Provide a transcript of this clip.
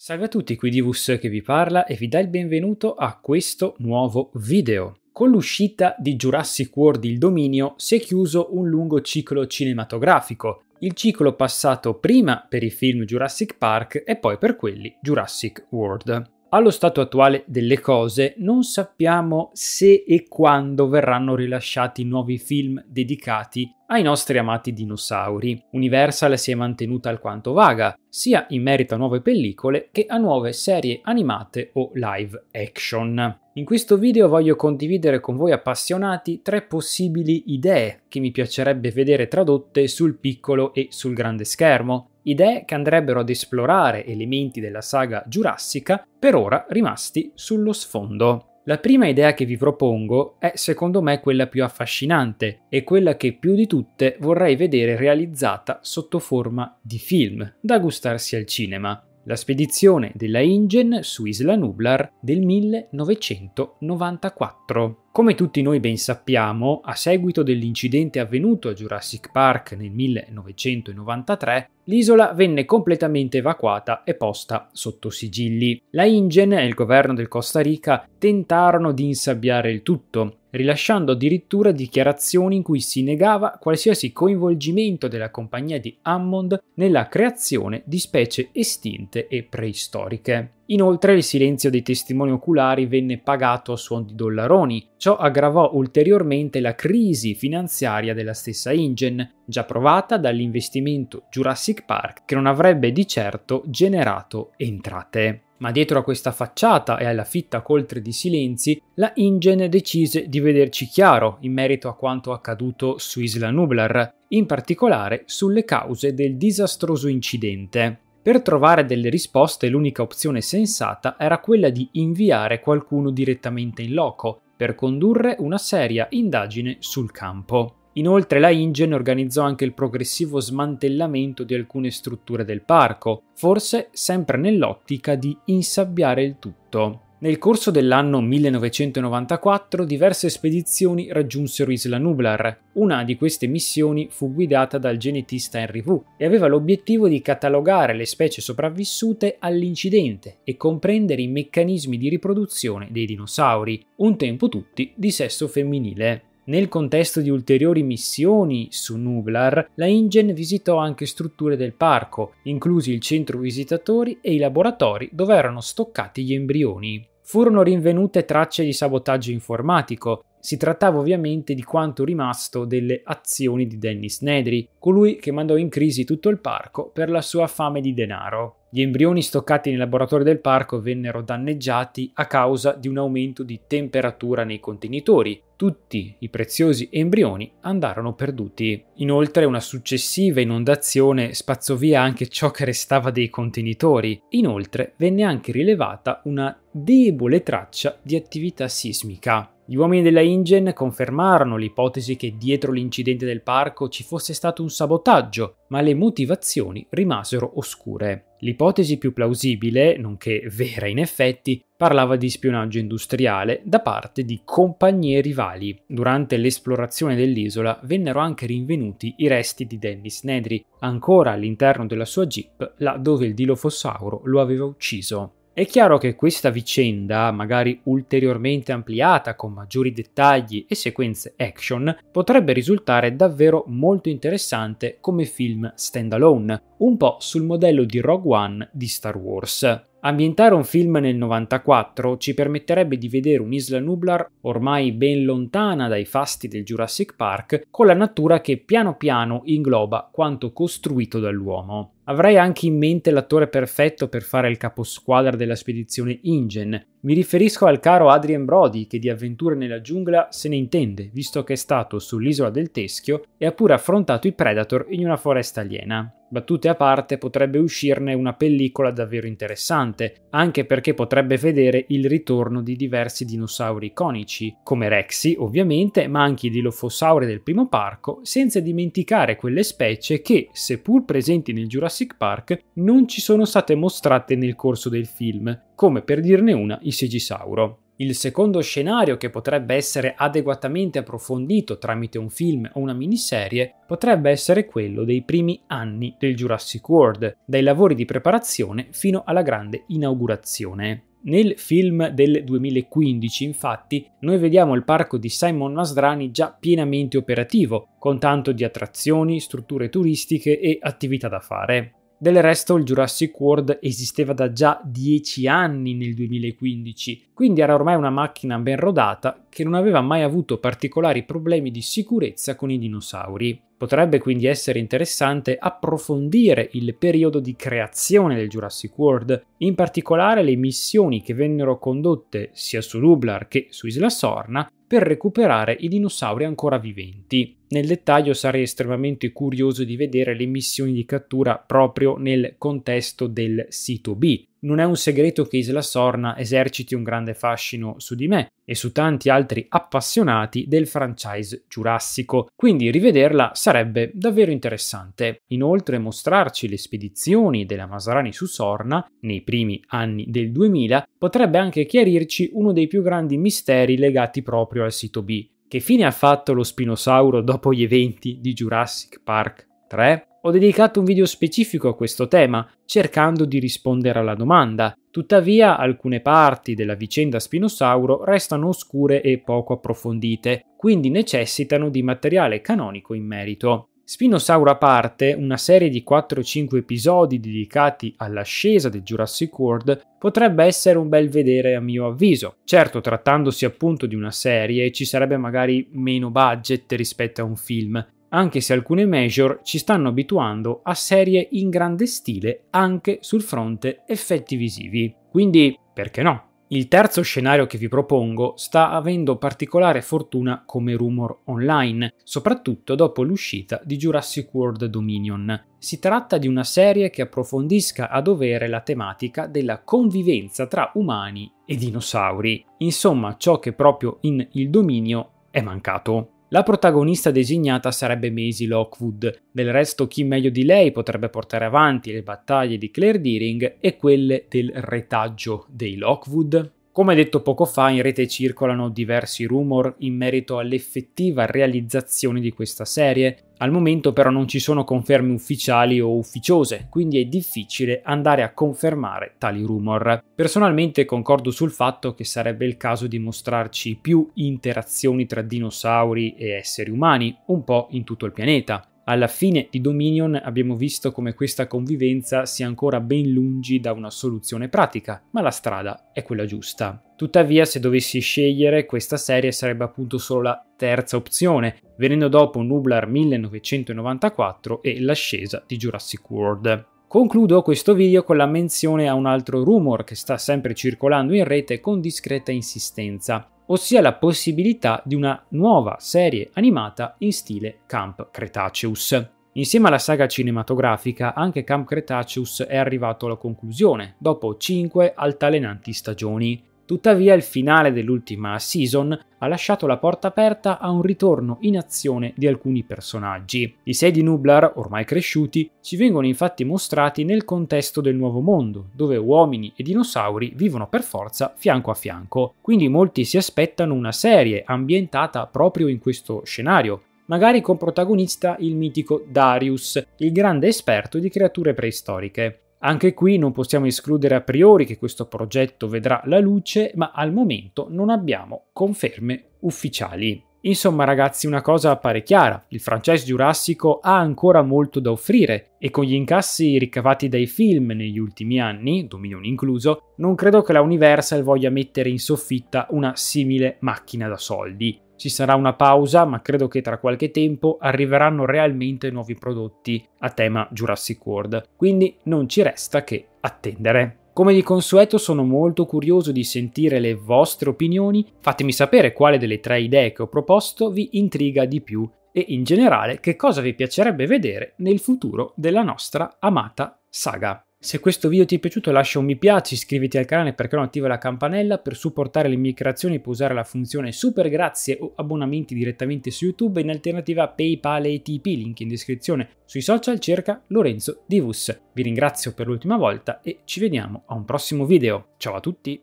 Salve a tutti, qui Divus che vi parla e vi dà il benvenuto a questo nuovo video. Con l'uscita di Jurassic World Il Dominio si è chiuso un lungo ciclo cinematografico, il ciclo passato prima per i film Jurassic Park e poi per quelli Jurassic World. Allo stato attuale delle cose non sappiamo se e quando verranno rilasciati nuovi film dedicati ai nostri amati dinosauri. Universal si è mantenuta alquanto vaga, sia in merito a nuove pellicole che a nuove serie animate o live action. In questo video voglio condividere con voi appassionati tre possibili idee che mi piacerebbe vedere tradotte sul piccolo e sul grande schermo idee che andrebbero ad esplorare elementi della saga giurassica per ora rimasti sullo sfondo. La prima idea che vi propongo è secondo me quella più affascinante e quella che più di tutte vorrei vedere realizzata sotto forma di film da gustarsi al cinema la spedizione della Ingen su Isla Nublar del 1994. Come tutti noi ben sappiamo, a seguito dell'incidente avvenuto a Jurassic Park nel 1993, l'isola venne completamente evacuata e posta sotto sigilli. La Ingen e il governo del Costa Rica tentarono di insabbiare il tutto, rilasciando addirittura dichiarazioni in cui si negava qualsiasi coinvolgimento della compagnia di Hammond nella creazione di specie estinte e preistoriche. Inoltre il silenzio dei testimoni oculari venne pagato a suon di dollaroni, ciò aggravò ulteriormente la crisi finanziaria della stessa Ingen, già provata dall'investimento Jurassic Park che non avrebbe di certo generato entrate. Ma dietro a questa facciata e alla fitta coltre di silenzi, la Ingen decise di vederci chiaro in merito a quanto accaduto su Isla Nublar, in particolare sulle cause del disastroso incidente. Per trovare delle risposte l'unica opzione sensata era quella di inviare qualcuno direttamente in loco per condurre una seria indagine sul campo. Inoltre la InGen organizzò anche il progressivo smantellamento di alcune strutture del parco, forse sempre nell'ottica di insabbiare il tutto. Nel corso dell'anno 1994 diverse spedizioni raggiunsero Isla Nublar. Una di queste missioni fu guidata dal genetista Henry Wu e aveva l'obiettivo di catalogare le specie sopravvissute all'incidente e comprendere i meccanismi di riproduzione dei dinosauri, un tempo tutti di sesso femminile. Nel contesto di ulteriori missioni su Nublar, la Ingen visitò anche strutture del parco, inclusi il centro visitatori e i laboratori dove erano stoccati gli embrioni furono rinvenute tracce di sabotaggio informatico, si trattava ovviamente di quanto rimasto delle azioni di Dennis Nedry, colui che mandò in crisi tutto il parco per la sua fame di denaro. Gli embrioni stoccati nei laboratori del parco vennero danneggiati a causa di un aumento di temperatura nei contenitori. Tutti i preziosi embrioni andarono perduti. Inoltre una successiva inondazione spazzò via anche ciò che restava dei contenitori. Inoltre venne anche rilevata una debole traccia di attività sismica. Gli uomini della Ingen confermarono l'ipotesi che dietro l'incidente del parco ci fosse stato un sabotaggio, ma le motivazioni rimasero oscure. L'ipotesi più plausibile, nonché vera in effetti, parlava di spionaggio industriale da parte di compagnie rivali. Durante l'esplorazione dell'isola vennero anche rinvenuti i resti di Dennis Nedry, ancora all'interno della sua jeep, là dove il Dilophosauro lo aveva ucciso. È chiaro che questa vicenda, magari ulteriormente ampliata con maggiori dettagli e sequenze action, potrebbe risultare davvero molto interessante come film standalone, un po' sul modello di Rogue One di Star Wars. Ambientare un film nel 94 ci permetterebbe di vedere un'isla nublar ormai ben lontana dai fasti del Jurassic Park, con la natura che piano piano ingloba quanto costruito dall'uomo. Avrei anche in mente l'attore perfetto per fare il caposquadra della spedizione Ingen. Mi riferisco al caro Adrian Brody, che di avventure nella giungla se ne intende, visto che è stato sull'isola del Teschio e ha pure affrontato i Predator in una foresta aliena. Battute a parte, potrebbe uscirne una pellicola davvero interessante, anche perché potrebbe vedere il ritorno di diversi dinosauri iconici, come Rexy ovviamente, ma anche i dilophosauri del primo parco, senza dimenticare quelle specie che, seppur presenti nel Jurassic Jurassic Park non ci sono state mostrate nel corso del film, come per dirne una il Segisauro. Il secondo scenario, che potrebbe essere adeguatamente approfondito tramite un film o una miniserie, potrebbe essere quello dei primi anni del Jurassic World, dai lavori di preparazione fino alla grande inaugurazione. Nel film del 2015, infatti, noi vediamo il parco di Simon Nasdrani già pienamente operativo, con tanto di attrazioni, strutture turistiche e attività da fare. Del resto il Jurassic World esisteva da già 10 anni nel 2015, quindi era ormai una macchina ben rodata che non aveva mai avuto particolari problemi di sicurezza con i dinosauri. Potrebbe quindi essere interessante approfondire il periodo di creazione del Jurassic World, in particolare le missioni che vennero condotte sia su Lublar che su Isla Sorna, per recuperare i dinosauri ancora viventi. Nel dettaglio sarei estremamente curioso di vedere le missioni di cattura proprio nel contesto del sito B, non è un segreto che Isla Sorna eserciti un grande fascino su di me e su tanti altri appassionati del franchise giurassico, quindi rivederla sarebbe davvero interessante. Inoltre mostrarci le spedizioni della Masarani su Sorna nei primi anni del 2000 potrebbe anche chiarirci uno dei più grandi misteri legati proprio al sito B. Che fine ha fatto lo spinosauro dopo gli eventi di Jurassic Park 3. Ho dedicato un video specifico a questo tema, cercando di rispondere alla domanda. Tuttavia, alcune parti della vicenda Spinosauro restano oscure e poco approfondite, quindi necessitano di materiale canonico in merito. Spinosauro a parte, una serie di 4-5 episodi dedicati all'ascesa del Jurassic World potrebbe essere un bel vedere a mio avviso. Certo, trattandosi appunto di una serie, ci sarebbe magari meno budget rispetto a un film, anche se alcune major ci stanno abituando a serie in grande stile anche sul fronte effetti visivi. Quindi, perché no? Il terzo scenario che vi propongo sta avendo particolare fortuna come rumor online, soprattutto dopo l'uscita di Jurassic World Dominion. Si tratta di una serie che approfondisca a dovere la tematica della convivenza tra umani e dinosauri, insomma ciò che proprio in Il Dominio è mancato. La protagonista designata sarebbe Maisie Lockwood, del resto chi meglio di lei potrebbe portare avanti le battaglie di Claire Deering e quelle del retaggio dei Lockwood? Come detto poco fa, in rete circolano diversi rumor in merito all'effettiva realizzazione di questa serie. Al momento però non ci sono conferme ufficiali o ufficiose, quindi è difficile andare a confermare tali rumor. Personalmente concordo sul fatto che sarebbe il caso di mostrarci più interazioni tra dinosauri e esseri umani, un po' in tutto il pianeta. Alla fine di Dominion abbiamo visto come questa convivenza sia ancora ben lungi da una soluzione pratica, ma la strada è quella giusta. Tuttavia, se dovessi scegliere, questa serie sarebbe appunto solo la terza opzione, venendo dopo Nublar 1994 e l'ascesa di Jurassic World. Concludo questo video con la menzione a un altro rumor che sta sempre circolando in rete con discreta insistenza ossia la possibilità di una nuova serie animata in stile Camp Cretaceous. Insieme alla saga cinematografica, anche Camp Cretaceous è arrivato alla conclusione, dopo 5 altalenanti stagioni, Tuttavia il finale dell'ultima season ha lasciato la porta aperta a un ritorno in azione di alcuni personaggi. I sei di Nublar, ormai cresciuti, ci vengono infatti mostrati nel contesto del nuovo mondo, dove uomini e dinosauri vivono per forza fianco a fianco. Quindi molti si aspettano una serie ambientata proprio in questo scenario, magari con protagonista il mitico Darius, il grande esperto di creature preistoriche. Anche qui non possiamo escludere a priori che questo progetto vedrà la luce, ma al momento non abbiamo conferme ufficiali. Insomma ragazzi una cosa appare chiara, il franchise giurassico ha ancora molto da offrire e con gli incassi ricavati dai film negli ultimi anni, Dominion incluso, non credo che la Universal voglia mettere in soffitta una simile macchina da soldi. Ci sarà una pausa, ma credo che tra qualche tempo arriveranno realmente nuovi prodotti a tema Jurassic World, quindi non ci resta che attendere. Come di consueto sono molto curioso di sentire le vostre opinioni, fatemi sapere quale delle tre idee che ho proposto vi intriga di più e in generale che cosa vi piacerebbe vedere nel futuro della nostra amata saga. Se questo video ti è piaciuto lascia un mi piace, iscriviti al canale perché non attiva la campanella, per supportare le mie creazioni puoi usare la funzione super grazie o abbonamenti direttamente su YouTube in alternativa a Paypal e TP, link in descrizione. Sui social cerca Lorenzo Divus. Vi ringrazio per l'ultima volta e ci vediamo a un prossimo video. Ciao a tutti!